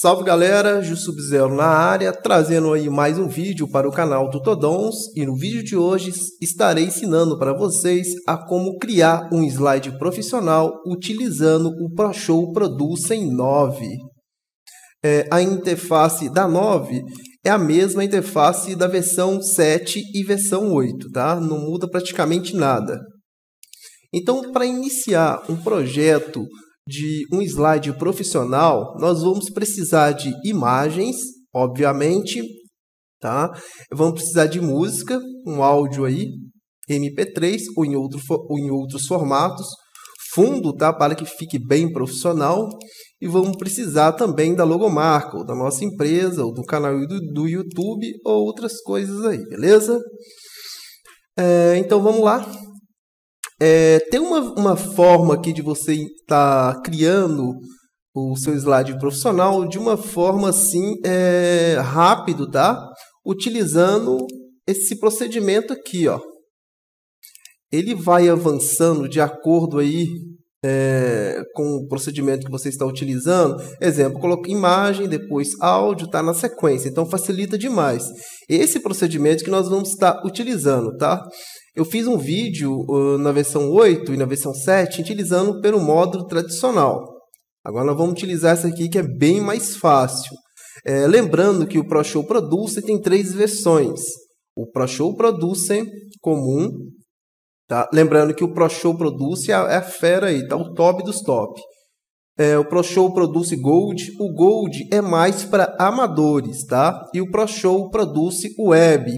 Salve galera, Ju zero na área, trazendo aí mais um vídeo para o canal do Todons e no vídeo de hoje estarei ensinando para vocês a como criar um slide profissional utilizando o ProShow Produce 9. É, a interface da 9 é a mesma interface da versão 7 e versão 8, tá? Não muda praticamente nada. Então, para iniciar um projeto de um slide profissional, nós vamos precisar de imagens, obviamente, tá? Vamos precisar de música, um áudio aí, MP3 ou em, outro, ou em outros formatos, fundo, tá? Para que fique bem profissional. E vamos precisar também da logomarca, ou da nossa empresa, ou do canal do, do YouTube, ou outras coisas aí, beleza? É, então vamos lá. É, tem uma, uma forma aqui de você estar tá criando o seu slide profissional de uma forma assim é, rápido, tá? Utilizando esse procedimento aqui, ó. Ele vai avançando de acordo aí é, com o procedimento que você está utilizando. Exemplo, coloca imagem, depois áudio, está na sequência, então facilita demais. Esse procedimento que nós vamos estar utilizando, tá? Eu fiz um vídeo uh, na versão 8 e na versão 7 utilizando pelo módulo tradicional. Agora nós vamos utilizar essa aqui que é bem mais fácil. É, lembrando que o ProShow Producer tem três versões. O ProShow Producer comum, Tá? Lembrando que o ProShow Produce é, é a, fera aí, tá o top dos top. É, o ProShow Produce Gold, o Gold é mais para amadores, tá? E o ProShow Produce Web,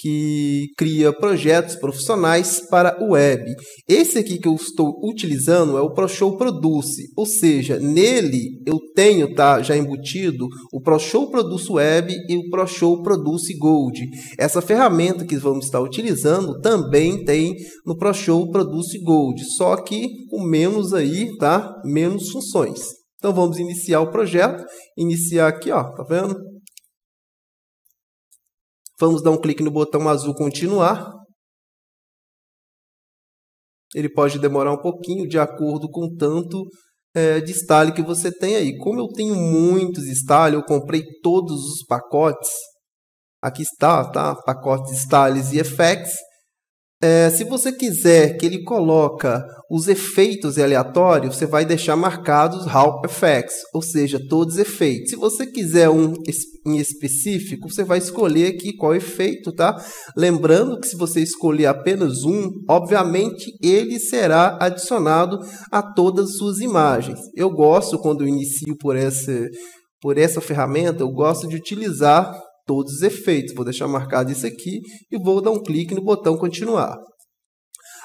que cria projetos profissionais para web. Esse aqui que eu estou utilizando é o ProShow Produce, ou seja, nele eu tenho tá, já embutido o ProShow Produce Web e o ProShow Produce Gold. Essa ferramenta que vamos estar utilizando também tem no ProShow Produce Gold, só que com menos aí, tá? Menos funções. Então vamos iniciar o projeto, iniciar aqui, ó, tá vendo? Vamos dar um clique no botão azul continuar. Ele pode demorar um pouquinho de acordo com tanto é, de style que você tem aí. Como eu tenho muitos style, eu comprei todos os pacotes. Aqui está, tá? Pacotes de styles e effects. É, se você quiser que ele coloca os efeitos aleatórios, você vai deixar marcados all Effects, ou seja, todos os efeitos. Se você quiser um em específico, você vai escolher aqui qual efeito, tá? Lembrando que se você escolher apenas um, obviamente ele será adicionado a todas as suas imagens. Eu gosto quando inicio por essa, por essa ferramenta, eu gosto de utilizar todos os efeitos. Vou deixar marcado isso aqui e vou dar um clique no botão continuar.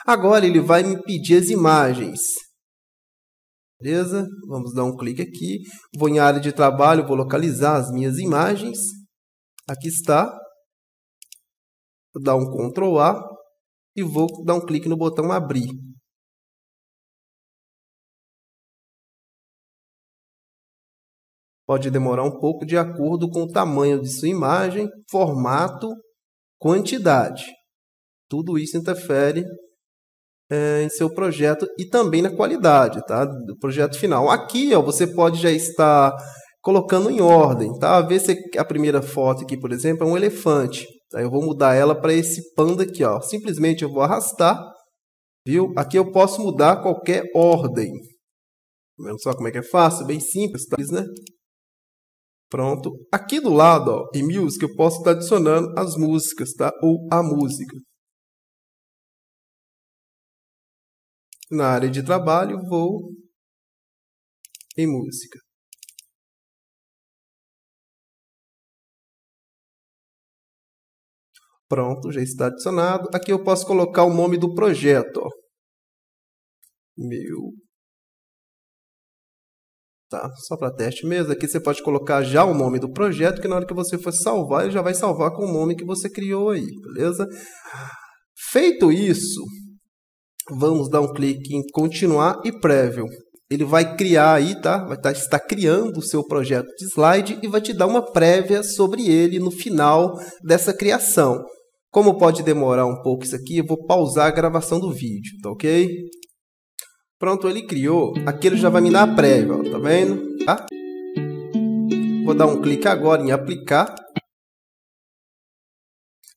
Agora ele vai me pedir as imagens. Beleza? Vamos dar um clique aqui. Vou em área de trabalho, vou localizar as minhas imagens. Aqui está. Vou dar um Ctrl A e vou dar um clique no botão abrir. Pode demorar um pouco de acordo com o tamanho de sua imagem, formato, quantidade. Tudo isso interfere é, em seu projeto e também na qualidade tá? do projeto final. Aqui ó, você pode já estar colocando em ordem. Tá? Vê se a primeira foto aqui, por exemplo, é um elefante. Tá? Eu vou mudar ela para esse panda aqui. Ó. Simplesmente eu vou arrastar. Viu? Aqui eu posso mudar qualquer ordem. vendo só como é que é fácil? Bem simples, tá? né? Pronto. Aqui do lado, ó, em Music, eu posso estar adicionando as músicas, tá? Ou a música. Na área de trabalho, vou em música. Pronto, já está adicionado. Aqui eu posso colocar o nome do projeto. Ó. Meu tá? Só para teste mesmo. Aqui você pode colocar já o nome do projeto, que na hora que você for salvar, ele já vai salvar com o nome que você criou aí, beleza? Feito isso, vamos dar um clique em continuar e prévio. Ele vai criar aí, tá? Vai tá, estar, criando o seu projeto de slide e vai te dar uma prévia sobre ele no final dessa criação. Como pode demorar um pouco isso aqui, eu vou pausar a gravação do vídeo, tá ok? Pronto, ele criou. Aqui ele já vai me dar a prévia, ó, tá vendo? Tá? Vou dar um clique agora em aplicar.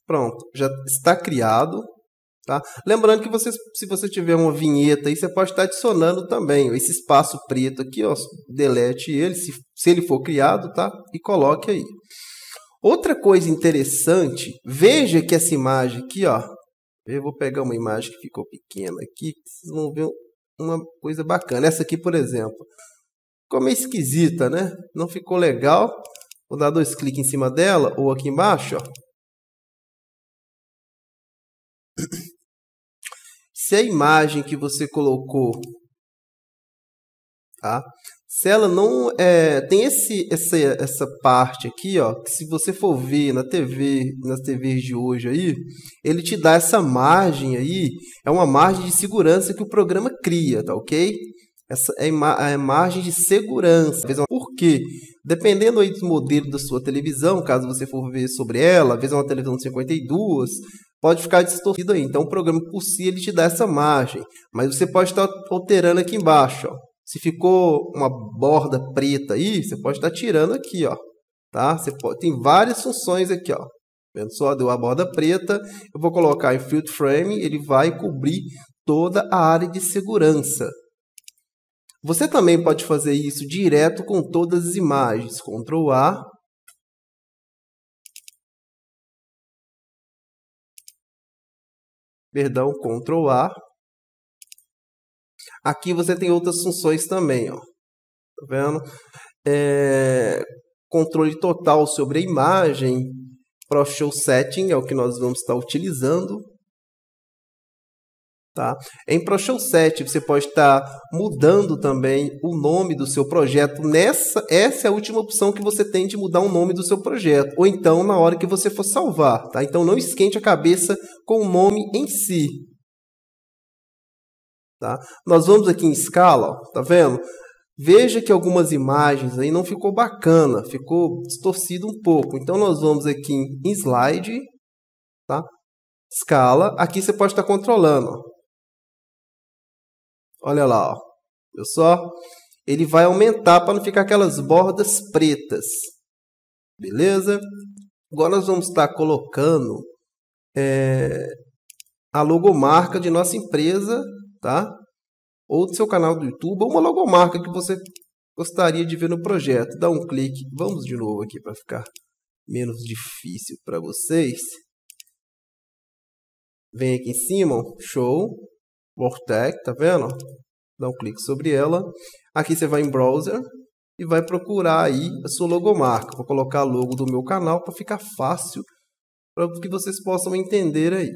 Pronto, já está criado. Tá? Lembrando que você, se você tiver uma vinheta aí, você pode estar adicionando também esse espaço preto aqui, ó, delete ele, se, se ele for criado, tá? E coloque aí. Outra coisa interessante, veja que essa imagem aqui, ó. Eu vou pegar uma imagem que ficou pequena aqui, vocês vão ver uma coisa bacana. Essa aqui, por exemplo, ficou meio é esquisita, né? Não ficou legal. Vou dar dois cliques em cima dela ou aqui embaixo, ó. Se a imagem que você colocou, tá? se ela não é, tem esse essa, essa parte aqui ó que se você for ver na TV nas TVs de hoje aí ele te dá essa margem aí é uma margem de segurança que o programa cria tá ok essa é a é margem de segurança é por quê dependendo aí do modelo da sua televisão caso você for ver sobre ela às vezes é uma televisão de 52 pode ficar distorcido aí então o programa por si ele te dá essa margem mas você pode estar alterando aqui embaixo ó se ficou uma borda preta aí, você pode estar tirando aqui, ó. Tá? Você pode, tem várias funções aqui, ó. Vendo só? Deu a borda preta. Eu vou colocar em Field Frame, ele vai cobrir toda a área de segurança. Você também pode fazer isso direto com todas as imagens. Ctrl A. Perdão, Ctrl A. Aqui você tem outras funções também, ó. Tá vendo? É, controle total sobre a imagem. Pro Show Setting é o que nós vamos estar utilizando. Tá? Em Show Setting você pode estar mudando também o nome do seu projeto. Nessa, essa é a última opção que você tem de mudar o nome do seu projeto, ou então na hora que você for salvar. Tá? Então não esquente a cabeça com o nome em si. Tá? Nós vamos aqui em escala, ó, tá vendo? Veja que algumas imagens aí não ficou bacana, ficou distorcido um pouco. Então, nós vamos aqui em slide, tá? escala. Aqui você pode estar controlando. Olha lá, ó. viu só? Ele vai aumentar para não ficar aquelas bordas pretas. Beleza? Agora nós vamos estar colocando é, a logomarca de nossa empresa tá? Ou do seu canal do YouTube, ou uma logomarca que você gostaria de ver no projeto. Dá um clique. Vamos de novo aqui para ficar menos difícil para vocês. Vem aqui em cima, show, Vortec, tá vendo? Dá um clique sobre ela. Aqui você vai em browser e vai procurar aí a sua logomarca. Vou colocar logo do meu canal para ficar fácil para que vocês possam entender aí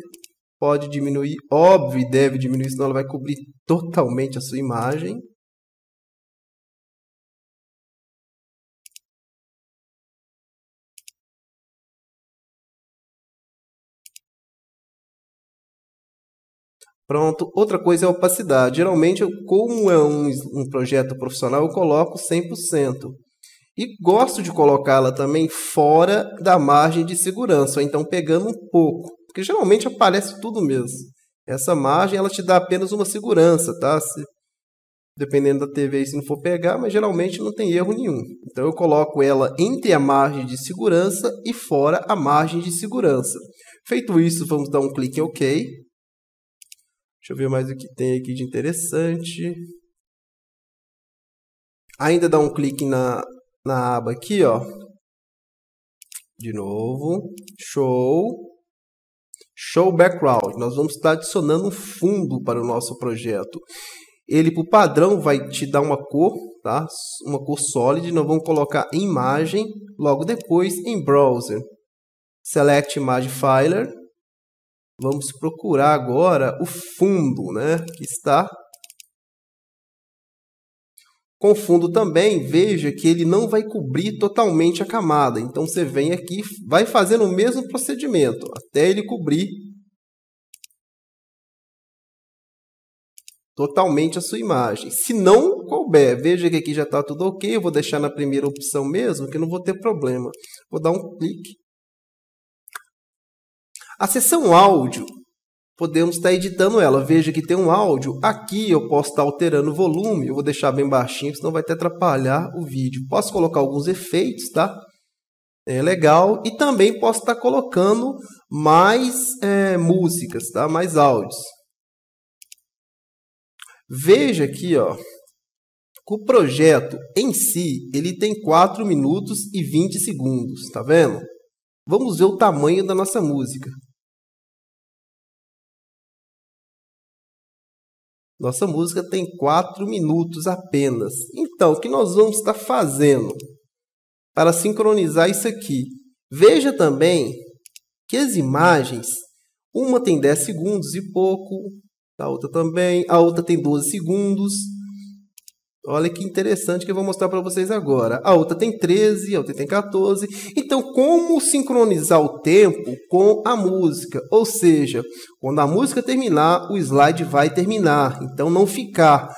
pode diminuir, óbvio, deve diminuir, senão ela vai cobrir totalmente a sua imagem. Pronto. Outra coisa é a opacidade. Geralmente, como é um, um projeto profissional, eu coloco 100%. E gosto de colocá-la também fora da margem de segurança, então pegando um pouco. Porque geralmente aparece tudo mesmo. Essa margem ela te dá apenas uma segurança, tá? Se, dependendo da TV, se não for pegar, mas geralmente não tem erro nenhum. Então eu coloco ela entre a margem de segurança e fora a margem de segurança. Feito isso, vamos dar um clique em OK. Deixa eu ver mais o que tem aqui de interessante. Ainda dá um clique na, na aba aqui, ó. De novo. Show. Show Background. Nós vamos estar adicionando um fundo para o nosso projeto. Ele, por padrão, vai te dar uma cor, tá? uma cor sólida. Nós vamos colocar imagem, logo depois em browser. Select Image Filer. Vamos procurar agora o fundo né? que está com fundo também, veja que ele não vai cobrir totalmente a camada. Então você vem aqui, vai fazendo o mesmo procedimento até ele cobrir totalmente a sua imagem. Se não couber, veja que aqui já está tudo ok, eu vou deixar na primeira opção mesmo, que não vou ter problema. Vou dar um clique. A seção áudio podemos estar tá editando ela. Veja que tem um áudio, aqui eu posso estar tá alterando o volume, eu vou deixar bem baixinho, senão vai até atrapalhar o vídeo. Posso colocar alguns efeitos, tá? É legal. E também posso estar tá colocando mais é, músicas, tá? Mais áudios. Veja aqui, ó. O projeto em si, ele tem 4 minutos e 20 segundos, tá vendo? Vamos ver o tamanho da nossa música. Nossa música tem 4 minutos apenas. Então, o que nós vamos estar fazendo para sincronizar isso aqui? Veja também que as imagens, uma tem 10 segundos e pouco, a outra também, a outra tem 12 segundos, Olha que interessante que eu vou mostrar para vocês agora. A outra tem 13, a outra tem 14. Então, como sincronizar o tempo com a música? Ou seja, quando a música terminar, o slide vai terminar. Então, não ficar.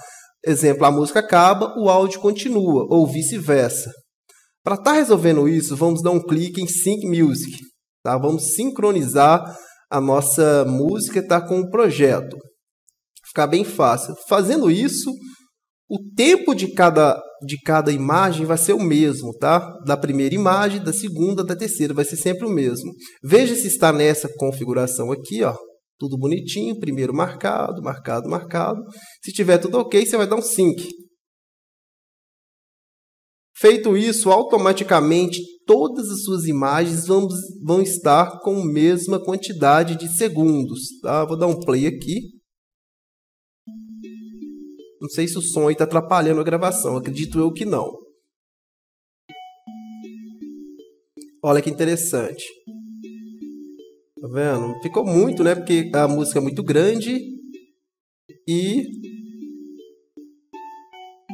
Exemplo, a música acaba, o áudio continua, ou vice-versa. Para estar tá resolvendo isso, vamos dar um clique em Sync Music. Tá? Vamos sincronizar a nossa música tá, com o projeto. Ficar bem fácil. Fazendo isso o tempo de cada, de cada imagem vai ser o mesmo, tá? Da primeira imagem, da segunda, da terceira, vai ser sempre o mesmo. Veja se está nessa configuração aqui, ó. Tudo bonitinho, primeiro marcado, marcado, marcado. Se tiver tudo ok, você vai dar um sync. Feito isso, automaticamente todas as suas imagens vão, vão estar com a mesma quantidade de segundos. Tá? Vou dar um play aqui. Não sei se o som aí tá atrapalhando a gravação, acredito eu que não. Olha que interessante. Tá vendo? Ficou muito, né? Porque a música é muito grande e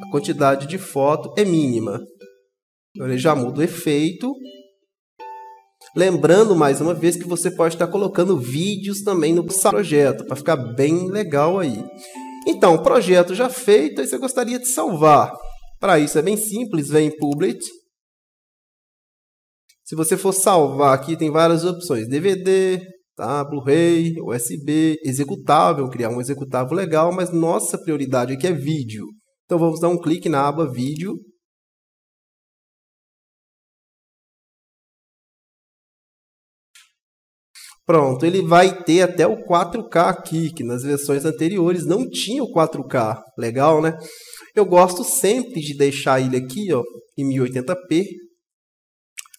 a quantidade de foto é mínima. Então ele já muda o efeito. Lembrando mais uma vez que você pode estar colocando vídeos também no projeto para ficar bem legal aí. Então, projeto já feito e você gostaria de salvar. Para isso é bem simples, vem em Public. Se você for salvar aqui, tem várias opções. DVD, tá? Blu-ray, USB, executável, criar um executável legal, mas nossa prioridade aqui é vídeo. Então vamos dar um clique na aba vídeo Pronto, ele vai ter até o 4K aqui, que nas versões anteriores não tinha o 4K. Legal, né? Eu gosto sempre de deixar ele aqui ó, em 1080p.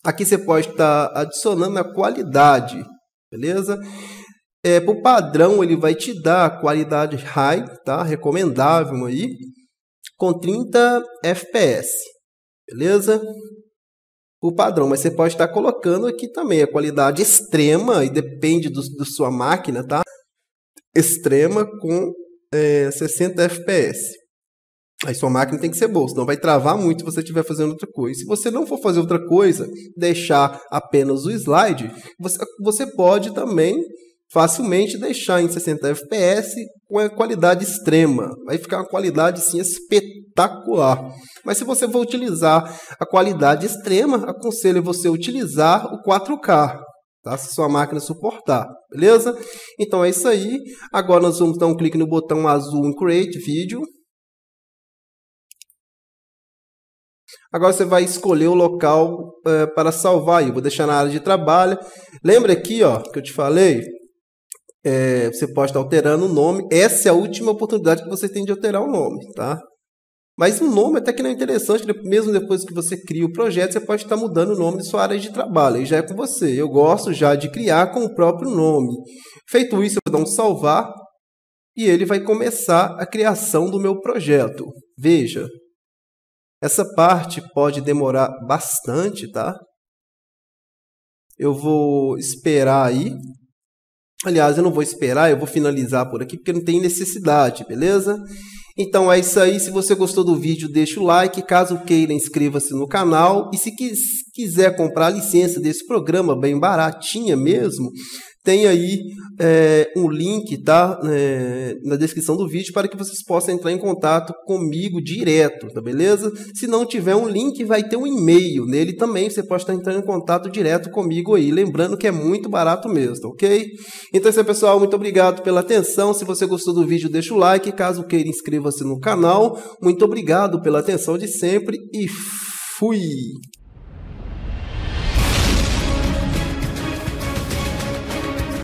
Aqui você pode estar tá adicionando a qualidade, beleza? É, para o padrão, ele vai te dar a qualidade high, tá? Recomendável aí, com 30 FPS, beleza? o padrão, mas você pode estar colocando aqui também a qualidade extrema, e depende do, do sua máquina, tá? Extrema com é, 60 FPS. Aí sua máquina tem que ser boa, senão vai travar muito se você estiver fazendo outra coisa. Se você não for fazer outra coisa, deixar apenas o slide, você, você pode também facilmente deixar em 60 FPS com a qualidade extrema. Vai ficar uma qualidade assim espetacular. Mas se você for utilizar a qualidade extrema, aconselho você utilizar o 4K, tá? Se sua máquina suportar, beleza? Então é isso aí. Agora nós vamos dar um clique no botão azul em Create vídeo Agora você vai escolher o local eh, para salvar. Eu vou deixar na área de trabalho. Lembra aqui ó, que eu te falei? É, você pode estar alterando o nome. Essa é a última oportunidade que você tem de alterar o nome, tá? Mas o nome até que não é interessante, mesmo depois que você cria o projeto, você pode estar mudando o nome de sua área de trabalho, E já é com você. Eu gosto já de criar com o próprio nome. Feito isso, eu vou dar um salvar e ele vai começar a criação do meu projeto. Veja, essa parte pode demorar bastante, tá? Eu vou esperar aí Aliás, eu não vou esperar, eu vou finalizar por aqui porque não tem necessidade, beleza? Então é isso aí. Se você gostou do vídeo, deixa o like. Caso queira, inscreva-se no canal. E se quiser comprar a licença desse programa, bem baratinha mesmo, tem aí é, um link tá, é, na descrição do vídeo para que vocês possam entrar em contato comigo direto, tá beleza? Se não tiver um link, vai ter um e-mail nele também, você pode estar entrando em contato direto comigo aí, lembrando que é muito barato mesmo, tá ok? Então é isso aí, pessoal, muito obrigado pela atenção, se você gostou do vídeo, deixa o like, caso queira, inscreva-se no canal, muito obrigado pela atenção de sempre e fui!